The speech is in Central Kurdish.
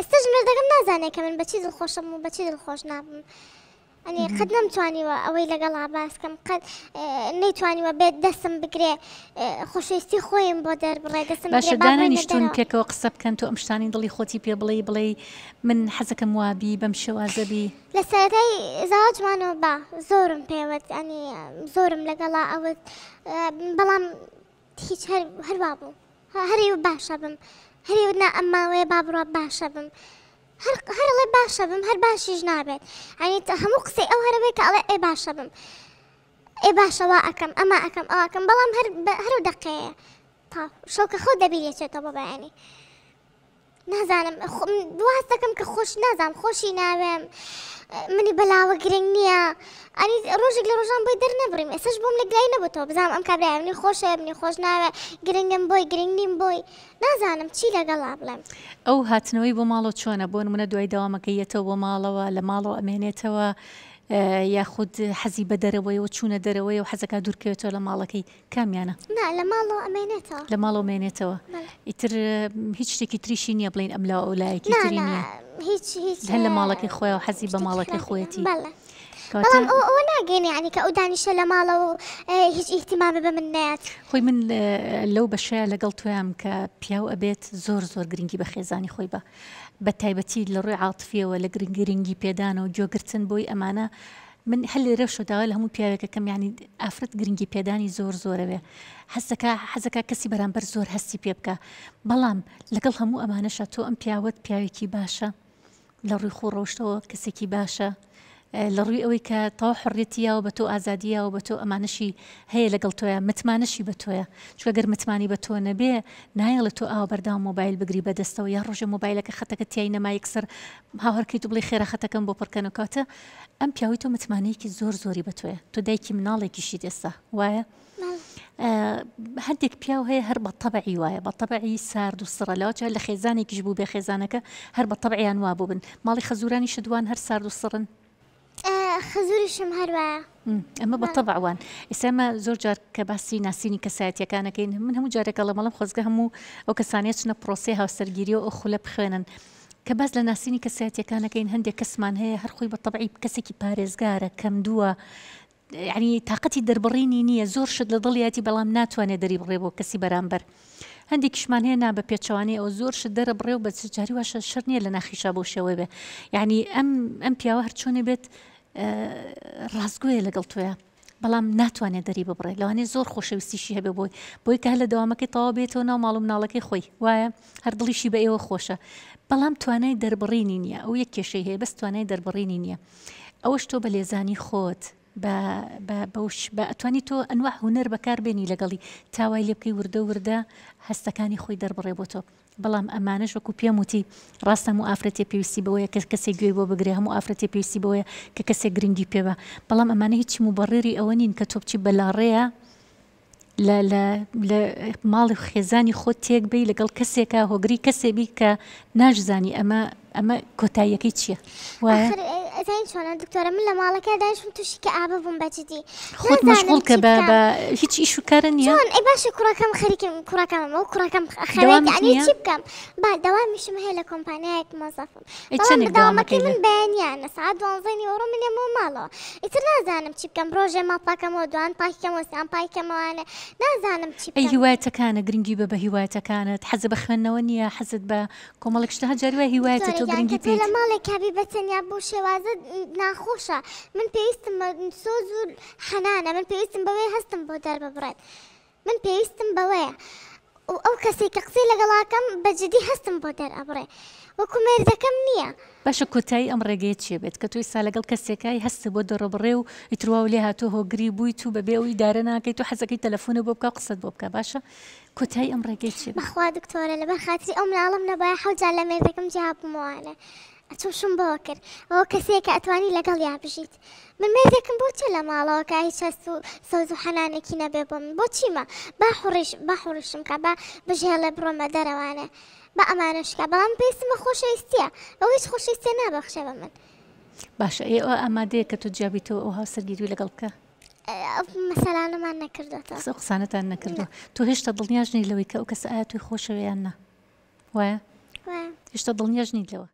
ئێستاش مردەکەم نازانێت کە من بەچی دڵخۆشم و بەچی دڵخۆش نابم. ئەنی قەت نەمتوانیوە ئەوەی لەگەڵا باسکەم قەت نەیتوانیوە بێت دەسم بگرێ خوشویستی خۆیم بۆ دەربڕێ دەسم باشدانانیشتون پێکەوە قسە بکەن تۆ ئەم شتانی دڵی خۆتی پێ بڵێ بڵێ من حەزەکەم وابی بەم شێوازەبی لە سەرەتای زاواجمانەوە با زۆرم پێوت ئەنی زۆرم لەگەڵا ئەوت بەڵام هیچ هەروا بوو هەری و باشە بم هەریونا ئەماوەیە بابڕۆ باشە بم. هەرڵێ باشە بم هەر باشیش نابێت ئەنی هەموو قسەی ئەو هەرەوەی کە ئەڵێ ئێ باشە بم. ئێ باشەوا ئەەکەم ئەمە ئەەکەم ئەوکەم بەڵام هەرو دەقەیە تا شەڵکە خۆ دەبیێتێتەوە بۆ بەیانی. نازانم دواز دەکەم کە خۆش نازانم خۆشی ناوێم. منی بەلاوە گرنگ نییە ئەنی ڕۆژێک لە ڕۆژان بۆی دەرنەبریم ئێسش بۆم لە گلای نەبووەوە بزانام ئەم کابراێنی خۆشە بنی خۆش ناوە گرنگم بۆی گرنگ نیم بۆی نازانم چی لەگەڵا بڵێم ئەو هاتنەوەی بۆ ماڵۆ چۆنە بۆ منە دوای داوامەکەیەتەوە بۆ ماڵەوە لە ماڵەوە ئەمێنێتەوە. یاخود حەزی بە دەرەوەیەوە چوونە دەرەوەی و حەزەکە دوورکەوێتەوە لە ماڵەکەی کامیانە لە ماڵەوە ئەمێنێتەوە لە ماڵەوە مێنێتەوە ئیتر هیچ شتێکی تریشی نییە بڵین ئەملا ئەو لایەکی هەر لە ماڵەکەی خۆی و حەزی بە ماڵەکەی خۆەتی بەڵام ئەوە ناگەێنێ عنی کە ئەو دانیشە لە ماڵەوە هیچ ئیحتیمامە بە من نات خۆی من لەو بەشەیە لەگەڵ توام کە پیاو ئەبێت زۆر زۆر گرنگی بە خێزانی خۆی بە بە تایبەتی لە ڕووی عاتفیەوە لە گرنگگرنگی پێدانە و جۆگرتن بۆی ئەمانە من هەل لێرە شداوە لە هەموو پیاوێکەکە کەم ینی ئافرەت گرنگی پێدانی زۆر زۆرەوێ حەزەکە حەزەکە کەسی بەرامبەر زۆر هەستی پێ بکە بەڵام لەگەڵ هەموو ئەمانەشە تۆ ئەم پیاوت پیاوێکی باشە لە ڕووی خۆڕۆشتەوە کەسێکی باشە لە ڕووی ئەوەی کە تاو حڕێتیە و بە تۆ ئازادیە و بە تۆ ئەمانشی هەیە لەگەڵ تۆیە متمانشی بە تۆیە چکە گەر متمانی بە تۆ نەبێ نایە لە تۆ ئاوا بەردا مۆبایل بگری بەدەستەوە یا ڕۆژە مۆبایلەکە خەتەکە تیای نەمایەک سەر هاوەرکەی تو بڵی خێرە خەتەکەم بۆ پڕکەنکاتە ئەم پیاوی تۆ متمانەیەکی زۆر زۆری بە تۆیە تۆ دایکی مناڵێکیشی دێستا وایە؟ هەندێک پیاو هەیە هەر بە تەبعی وایە بە تەبعی سارد و سڕەلاوچە لە خێزانێکیش بوو بێ خێزانەکە هەر بە تەبعیان وا بوو بن ماڵی خەزورانی شدوان هەر سارد و سڕن خزوریشم هەروە ئەمە بە تەبعوان ئێسامە زۆر جار کە باسی ناسینی کەسایەتەکانەکەین من هەموو جارێکە لە مەڵم خۆزگە هەموو ئەو کەسانێت چنە پرۆسی هاوسەرگیری و ئەو خولە بخوێنن. کە باز لە ناسینی کەسایەتەکانەکەین هەندێک کەسمان هەیە هەرخۆی بە تەبعی کەسێکی پارێزگارە کەم دووە ینی تااقەتی دەربڕینی نییە زۆر شت لە دڵیاتی بەڵام ناتوانێت دەری بڕێ بۆ کەسی بەرامبەر. هەندێک کشمان هێنا بە پێچوانی ئەو زۆر ش دەرە بڕێ و بە جاری واشە شەر نیە لە ناخیشا بۆ شێوە بێ یعنی ئەم ئەم پیاوە هەرچۆنێ بێت ڕازگوێ لەگەڵ توۆە. بەڵام ناتوانێت دەری ببڕێت لەوانێ زۆر خۆشەویستیشی هەبێ بۆی بۆی کە لە دەوامەکە تەوا بێتەوە ناو ماڵم ناڵەکەی خۆی وایە هەر دڵیشی بە ئێوە خۆشە بەڵام توانای دەربڕینی نییە ئەو یەک کێشەی هەیە بەس توانای دەربڕینی نییە ئەوەش تۆ بە لێزانی خۆت بە ئەتوانی تۆ ئەنوە هوەر بەکاربێنی لەگەڵی تاوای لێ بکەی وردە وردە هەستەکانی خۆی دەربڕێ بۆ تۆ. بەڵام ئەمانش وەکو پێم وتی ڕاستە و ئافرەتی پێویستی بەوەیە کە کەسێک گوێ بۆ بگرێ هەموو ئافرەتی پێویستی بەوەیە کە کەسێک گرنگی پێوە بەڵام ئەمانە هیچی موبڕێری ئەوە نین کە تۆ بچی بەلاڕەیە لە ماڵی خێزانی خۆ تێک بی لەگەڵ کەسێکە هۆگری کەسێبی کە ناشزانی ئەمە ئەمە کۆتاییەکەی چییە؟ وایە؟ زين شلون دكتورة من لما لك داين شو تشي كأبا بوم بجدي خود مشغول كبابا هيك ايش كارن يا شلون إبا شو كرا كم خريك كرا كم مو كرا كم خريك يعني شيب كم بعد دوام مش مهلا مهي لكمبانيات موظفم طبعا دوامك من بين يعني ساعات وانزيني ورو من يمو مالو إتر نازانم شيب كم بروجي ما مو باكم ودوان باكم وسام باكم وانا نازانم شيب أي هوايتك كان جرينجي بابا هوايتك كانت حزب أخوانا ونيا حزب كومالك شتها جروا هوايتك تو جرينجي بيت مالك حبيبتي يا بو شوازة زۆرە ناخۆشە من پێویستم سۆ زور حەنانە من پێویستم بەوەی هەستم بۆ دەر ببڕێت من پێویستم بەوەیە ئەو کەسی کە قسەی لەگەڵاکەم بەجددی هەستم بۆ دەر ئەبڕێ وەکو مێردەکەم نییە باشە کۆتایی ئەم ڕێگەی چێ بێت کە توی سا لەگەڵ کەسێکای هەست بۆ دەڕبڕێ و ئیتروا و لێ هاتوۆ هۆگری بووی تو بەبێ ئەوی دارە ناکەیت تو حەزەکەی تەلەفۆنە بۆ بکە قسەت بۆ بکە باشە کۆتایی ئەم ڕێگەی چێ بەخوا دکتۆرە لەبەر خاتری ئەم ناڵم نەبایە حەوجار لە مێردەکەم جیابمووانە چوشم بەوە کرد ئەوە کەسەیە کە ئەتوانی لەگەڵیا بژیت من مێزێکم بۆچە لە ماڵەوەکە هیچست و سەوز و حەنانێکی نەبێ بۆ من بۆچیمە با حڕش با حڕشم کە بە بژێ لە بڕۆمە دەرەوانە بە ئەمانشکە بەڵام پێستمە خۆشەویستە ئەو هیچ خۆشەویستە نابەخشە بە من باشە ئێوە ئامادەیە کە تو جیابیتەوە ئەو هاوسەرگیری لەگەڵ بکە مەسەلانەمان نەکردێتەوە قسانەتان نەکردو تو هێشتا دڵنیاژنی لەوەی کە ئەو کەس ئایا توی خۆشەوەیان نە وایە هێشتا دڵنیاژنی لەوە